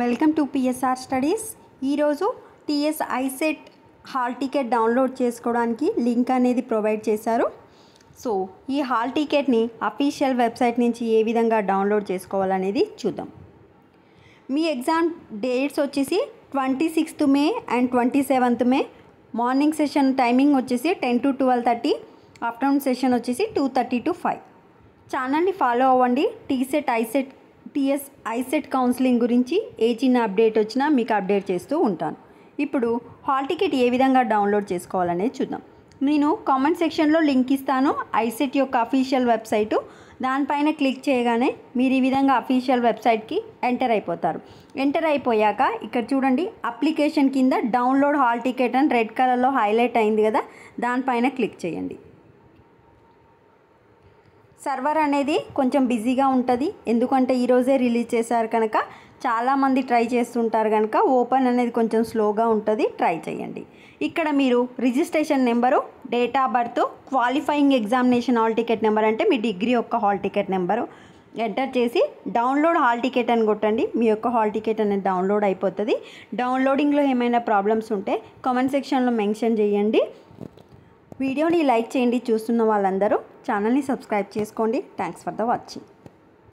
welcome to PSR studies ఈరోజు TS ICET hall ticket download చేసుకోవడానికి link అనేది provide చేశారు సో ఈ హాల్ టికెట్ని అఫీషియల్ వెబ్సైట్ నుంచి ఏ విధంగా డౌన్లోడ్ చేసుకోవాలనేది చూద్దాం మీ ఎగ్జామ్ డేట్స్ వచ్చేసి twenty sixth May and twenty seventh May morning session timing వచ్చేసి ten to twelve thirty afternoon session వచ్చేసి టూ థర్టీ టు ఫైవ్ ఛానల్ని ఫాలో అవ్వండి టీసెట్ ఐసెట్ యూటీఎస్ ఐసెట్ కౌన్సిలింగ్ గురించి ఏ చిన్న అప్డేట్ వచ్చినా మీకు అప్డేట్ చేస్తూ ఉంటాను ఇప్పుడు హాల్ టికెట్ ఏ విధంగా డౌన్లోడ్ చేసుకోవాలనేది చూద్దాం నేను కామెంట్ సెక్షన్లో లింక్ ఇస్తాను ఐసెట్ యొక్క అఫీషియల్ వెబ్సైటు దానిపైన క్లిక్ చేయగానే మీరు ఈ విధంగా అఫీషియల్ వెబ్సైట్కి ఎంటర్ అయిపోతారు ఎంటర్ అయిపోయాక ఇక్కడ చూడండి అప్లికేషన్ కింద డౌన్లోడ్ హాల్ టికెట్ అని రెడ్ కలర్లో హైలైట్ అయింది కదా దానిపైన క్లిక్ చేయండి సర్వర్ అనేది కొంచెం బిజీగా ఉంటుంది ఎందుకంటే ఈరోజే రిలీజ్ చేశారు కనుక చాలామంది ట్రై చేస్తుంటారు కనుక ఓపెన్ అనేది కొంచెం స్లోగా ఉంటుంది ట్రై చేయండి ఇక్కడ మీరు registration number date of birth qualifying examination hall ticket number అంటే మీ డిగ్రీ యొక్క హాల్ టికెట్ నెంబరు ఎంటర్ చేసి డౌన్లోడ్ హాల్ టికెట్ అని కొట్టండి మీ యొక్క హాల్ టికెట్ అనేది డౌన్లోడ్ అయిపోతుంది డౌన్లోడింగ్లో ఏమైనా ప్రాబ్లమ్స్ ఉంటే కామెంట్ సెక్షన్లో మెన్షన్ చేయండి వీడియోని లైక్ చేయండి చూస్తున్న వాళ్ళందరూ ఛానల్ని సబ్స్క్రైబ్ చేసుకోండి థ్యాంక్స్ ఫర్ ద వాచింగ్